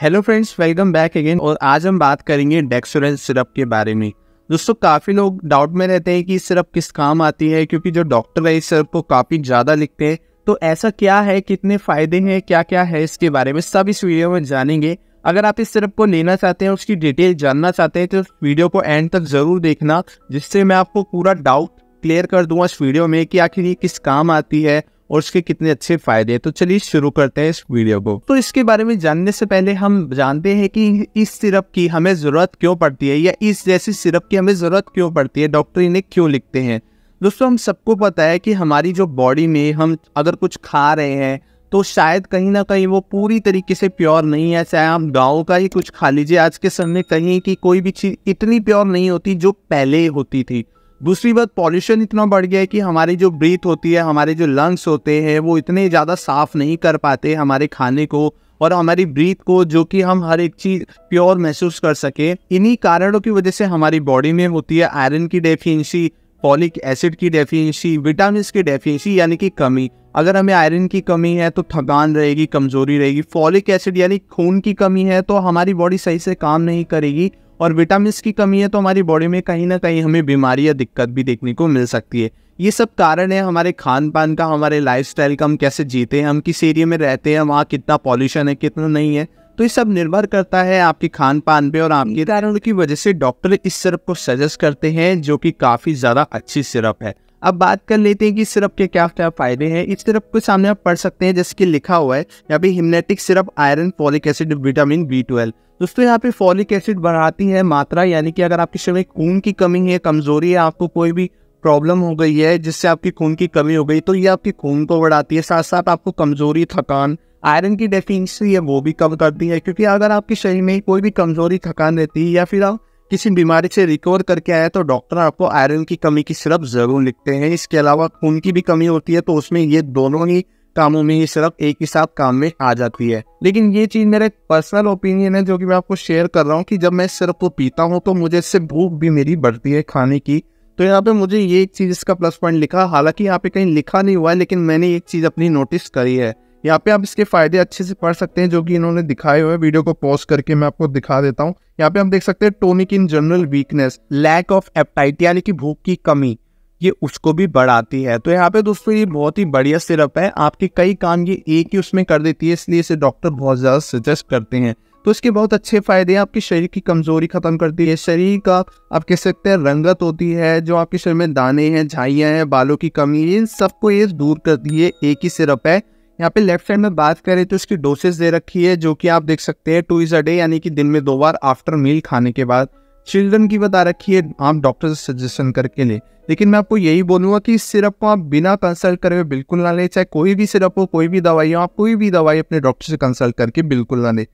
hello friends welcome back again और आज हम बात करेंगे डेक्सोरेंस सिरप के बारे में दोस्तों काफ़ी लोग डाउट में रहते हैं कि सिरप किस काम आती है क्योंकि जो डॉक्टर है इस सिरप को काफ़ी ज़्यादा लिखते हैं तो ऐसा क्या है कितने फ़ायदे हैं क्या क्या है इसके बारे में सब इस वीडियो में जानेंगे अगर आप इस सिरप को लेना चाहते हैं उसकी डिटेल जानना चाहते हैं तो वीडियो को एंड तक ज़रूर देखना जिससे मैं आपको पूरा डाउट क्लियर कर दूंगा इस वीडियो में कि आखिर ये किस काम आती है और उसके कितने अच्छे फायदे हैं तो चलिए शुरू करते हैं इस वीडियो को तो इसके बारे में जानने से पहले हम जानते हैं कि इस सिरप की हमें ज़रूरत क्यों पड़ती है या इस जैसी सिरप की हमें ज़रूरत क्यों पड़ती है डॉक्टर इन्हें क्यों लिखते हैं दोस्तों हम सबको पता है कि हमारी जो बॉडी में हम अगर कुछ खा रहे हैं तो शायद कहीं ना कहीं वो पूरी तरीके से प्योर नहीं है चाहे आप गाँव का ही कुछ खा लीजिए आज के समय कहीं कि कोई भी चीज़ इतनी प्योर नहीं होती जो पहले होती थी दूसरी बात पॉल्यूशन इतना बढ़ गया है कि हमारी जो ब्रीथ होती है हमारे जो लंग्स होते हैं वो इतने ज़्यादा साफ़ नहीं कर पाते हमारे खाने को और हमारी ब्रीथ को जो कि हम हर एक चीज़ प्योर महसूस कर सकें इन्हीं कारणों की वजह से हमारी बॉडी में होती है आयरन की डेफिशिएंसी पॉलिक एसिड की डेफिशिएंसी विटामिन की डेफिशिएंसी यानी कि कमी अगर हमें आयरन की कमी है तो थकान रहेगी कमजोरी रहेगी फॉलिक एसिड यानी खून की कमी है तो हमारी बॉडी सही से काम नहीं करेगी और विटामिन की कमी है तो हमारी बॉडी में कहीं ना कहीं हमें बीमारी या दिक्कत भी देखने को मिल सकती है ये सब कारण है हमारे खान पान का हमारे स्टाइल का हम कैसे जीते हैं हम किस एरिया में रहते हैं वहाँ कितना पॉल्यूशन है कितना नहीं है तो ये सब निर्भर करता है आपके खान पान पे और आपके कारण की वजह से डॉक्टर इस सिरप को सजेस्ट करते हैं जो कि काफ़ी ज़्यादा अच्छी सिरप है अब बात कर लेते हैं कि सिरप के क्या क्या फ़ायदे हैं इस सिरप को सामने आप पढ़ सकते हैं जैसे कि लिखा हुआ है यहाँ पे हिमनेटिक syrup iron folic acid vitamin B twelve दोस्तों यहाँ पे फॉलिक एसिड बढ़ाती है मात्रा यानी कि अगर आपके शरीर में खून की कमी है कमज़ोरी है आपको कोई भी प्रॉब्लम हो गई है जिससे आपकी खून की कमी हो गई तो ये आपके खून को बढ़ाती है साथ साथ आपको कमज़ोरी थकान आयरन की डेफिशिएंसी है वो भी कम करती है क्योंकि अगर आपके शरीर में कोई भी कमज़ोरी थकान रहती है या फिर आप किसी बीमारी से रिकवर करके आए तो डॉक्टर आपको आयरन की कमी की सिरप जरूर लिखते हैं इसके अलावा खून की भी कमी होती है तो उसमें ये दोनों ही कामों में ये सिरप एक ही साथ काम में आ जाती है लेकिन ये चीज़ मेरा पर्सनल ओपिनियन है जो कि मैं आपको शेयर कर रहा हूँ कि जब मैं सिरप को पीता हूँ तो मुझे इससे भूख भी मेरी बढ़ती है खाने की तो यहाँ पे मुझे ये एक चीज़ इसका प्लस पॉइंट लिखा हालांकि यहाँ पे कहीं लिखा नहीं हुआ है लेकिन मैंने एक चीज़ अपनी नोटिस करी है यहाँ पे आप इसके फायदे अच्छे से पढ़ सकते हैं जो कि इन्होंने दिखाए हुए वीडियो को पॉज करके मैं आपको दिखा देता हूँ यहाँ पे आप देख सकते हैं tonic in general weakness lack of appetite यानी कि भूख की कमी ये उसको भी बढ़ाती है तो यहाँ पे दोस्तों ये बहुत ही बढ़िया सिरप है आपके कई काम ये एक ही उसमें कर देती है इसलिए इसे डॉक्टर बहुत ज़्यादा सजेस्ट करते हैं तो इसके बहुत अच्छे फायदे हैं आपके शरीर की कमजोरी खत्म करती है शरीर का आप कह सकते हैं रंगत होती है जो आपके शरीर में दाने हैं झाइयाँ हैं बालों की कमी इन सबको ये दूर करती है एक ही सिरप है यहाँ पे लेफ्ट साइड में बात करें तो इसकी डोसेज दे रखी है जो कि आप देख सकते हैं टू इज़ अ डे यानी कि दिन में दो बार आफ्टर मील खाने के बाद चिल्ड्रन की बता रखी है आप डॉक्टर से सजेशन करके लें लेकिन मैं आपको यही बोलूंगा कि इस सिरप को आप बिना कंसल्ट करे बिल्कुल ना लें चाहे कोई भी सिरप हो कोई भी दवाई हो आप कोई भी दवाई अपने डॉक्टर से कंसल्ट करके बिल्कुल ना लें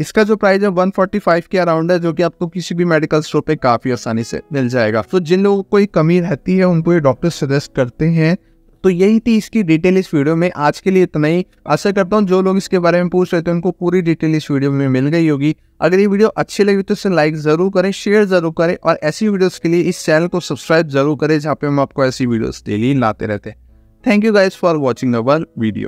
इसका जो प्राइस है 145 के अराउंड है जो कि आपको किसी भी मेडिकल स्टोर पे काफ़ी आसानी से मिल जाएगा तो जिन लोगों को कमी रहती है उनको ये डॉक्टर सजेस्ट करते हैं तो यही थी इसकी डिटेल इस वीडियो में आज के लिए इतना ही आशा करता हूँ जो लोग इसके बारे में पूछ रहे थे उनको पूरी डिटेल इस वीडियो में मिल गई होगी अगर ये वीडियो अच्छी लगी तो इसे लाइक ज़रूर करें शेयर ज़रूर करें और ऐसी वीडियोस के लिए इस चैनल को सब्सक्राइब ज़रूर करें जहाँ पे हम आपको ऐसी वीडियोस डेली लाते रहते हैं thank you guys for watching our video